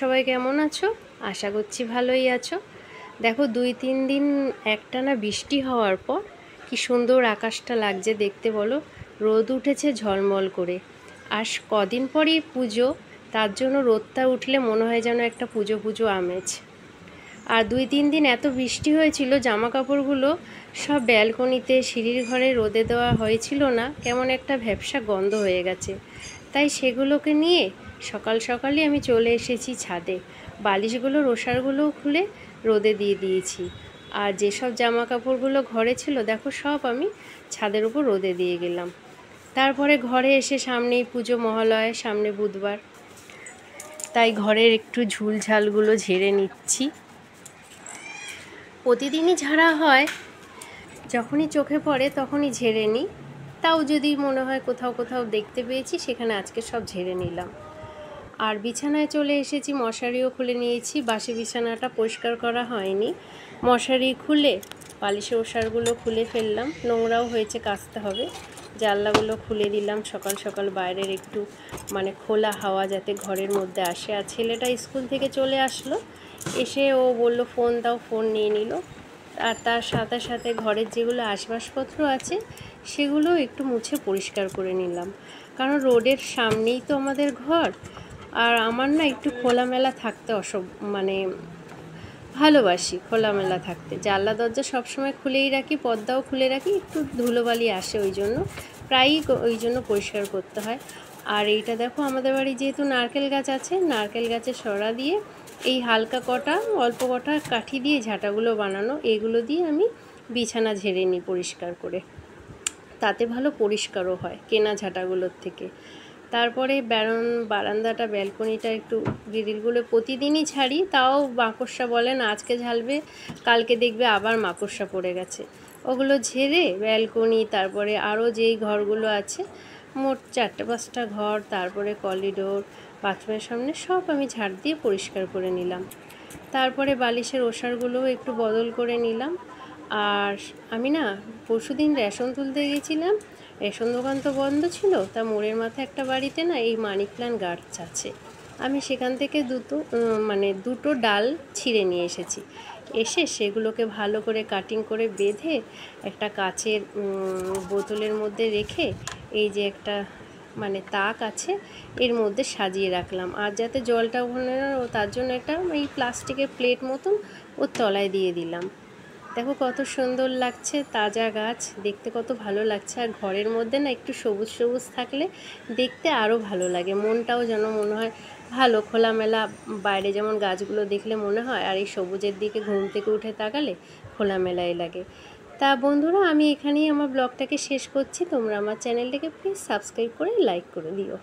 সবাই কেমন আছো আশা করছি ভালোই আছো দেখো দুই তিন দিন একটানা বৃষ্টি হওয়ার পর কি সুন্দর আকাশটা লাগছে দেখতে বলো রোদ উঠেছে ঝলমল করে আর কদিন পরই পুজো তার জন্য রোদটা উঠলে মনে হয় যেন একটা পুজো পুজো আমেজ আর দুই তিন দিন এত বৃষ্টি হয়েছিল জামা কাপড়গুলো সব ব্যালকনিতে সিঁড়ির ঘরে রোদে দেওয়া হয়েছিল না কেমন একটা ভ্যাবসা গন্ধ হয়ে গেছে তাই সেগুলোকে নিয়ে সকাল সকালই আমি চলে এসেছি ছাদে বালিশগুলো রোসারগুলোও খুলে রোদে দিয়ে দিয়েছি আর যেসব জামা কাপড়গুলো ঘরে ছিল দেখো সব আমি ছাদের উপর রোদে দিয়ে গেলাম তারপরে ঘরে এসে সামনেই পুজো মহালয়ের সামনে বুধবার তাই ঘরের একটু ঝুলঝালগুলো ঝেড়ে নিচ্ছি প্রতিদিনই ঝাড়া হয় যখনই চোখে পড়ে তখনই ঝেড়ে নিই তাও যদি মনে হয় কোথাও কোথাও দেখতে পেয়েছি সেখানে আজকে সব ঝেড়ে নিলাম আর বিছানায় চলে এসেছি মশারিও খুলে নিয়েছি বাসি বিছানাটা পরিষ্কার করা হয়নি মশারি খুলে বালিশের ওষারগুলো খুলে ফেললাম নোংরাও হয়েছে কাচতে হবে জানলাগুলো খুলে দিলাম সকাল সকাল বাইরের একটু মানে খোলা হাওয়া যাতে ঘরের মধ্যে আসে আর ছেলেটা স্কুল থেকে চলে আসলো এসে ও বলল ফোন দাও ফোন নিয়ে নিল আর তার সাথে সাথে ঘরের যেগুলো আসবাসপত্র আছে সেগুলো একটু মুছে পরিষ্কার করে নিলাম কারণ রোডের সামনেই তো আমাদের ঘর আর আমার না একটু খোলামেলা থাকতে অস মানে ভালোবাসি খোলামেলা থাকতে জানলা দরজা সবসময় খুলেই রাখি পদ্মাও খুলে রাখি একটু ধুলোবালি আসে ওই জন্য প্রায়ই ওই জন্য পরিষ্কার করতে হয় আর এইটা দেখো আমাদের বাড়ি যেহেতু নারকেল গাছ আছে নারকেল গাছে সরা দিয়ে এই হালকা কটা অল্প কটা কাঠি দিয়ে ঝাঁটাগুলো বানানো এগুলো দিয়ে আমি বিছানা ঝেড়ে নিই পরিষ্কার করে তাতে ভালো পরিষ্কারও হয় কেনা ঝাঁটাগুলোর থেকে তারপরে ব্যারন বারান্দাটা ব্যালকনিটা একটু গ্রিলগুলো প্রতিদিনই ছাড়ি তাও মাকড়সা বলেন আজকে ঝালবে কালকে দেখবে আবার মাকড়সা পড়ে গেছে ওগুলো ঝেড়ে ব্যালকনি তারপরে আরও যেই ঘরগুলো আছে মোট চারটে পাঁচটা ঘর তারপরে কলিডোর বাথরুমের সামনে সব আমি ঝাড় দিয়ে পরিষ্কার করে নিলাম তারপরে বালিশের ওষারগুলোও একটু বদল করে নিলাম আর আমি না পরশু দিন রেশন তুলতে গিয়েছিলাম রেশন দোকান তো বন্ধ ছিল তা মোড়ের মাথায় একটা বাড়িতে না এই মানি প্ল্যান্ট গার্ডস আছে আমি সেখান থেকে দুটো মানে দুটো ডাল ছিঁড়ে নিয়ে এসেছি এসে সেগুলোকে ভালো করে কাটিং করে বেঁধে একটা কাচের বোতলের মধ্যে রেখে এই যে একটা মানে তাক আছে এর মধ্যে সাজিয়ে রাখলাম আর যাতে জলটা ওখানে তার জন্য একটা এই প্লাস্টিকের প্লেট মতন ওর তলায় দিয়ে দিলাম দেখো কত সুন্দর লাগছে তাজা গাছ দেখতে কত ভালো লাগছে আর ঘরের মধ্যে না একটু সবুজ সবুজ থাকলে দেখতে আরও ভালো লাগে মনটাও যেন মনে হয় ভালো খোলামেলা বাইরে যেমন গাছগুলো দেখলে মনে হয় আর এই সবুজের দিকে ঘুম থেকে উঠে তাকালে খোলামেলাই লাগে তা বন্ধুরা আমি এখানেই আমার ব্লগটাকে শেষ করছি তোমরা আমার চ্যানেলটাকে প্লিজ সাবস্ক্রাইব করে লাইক করে দিও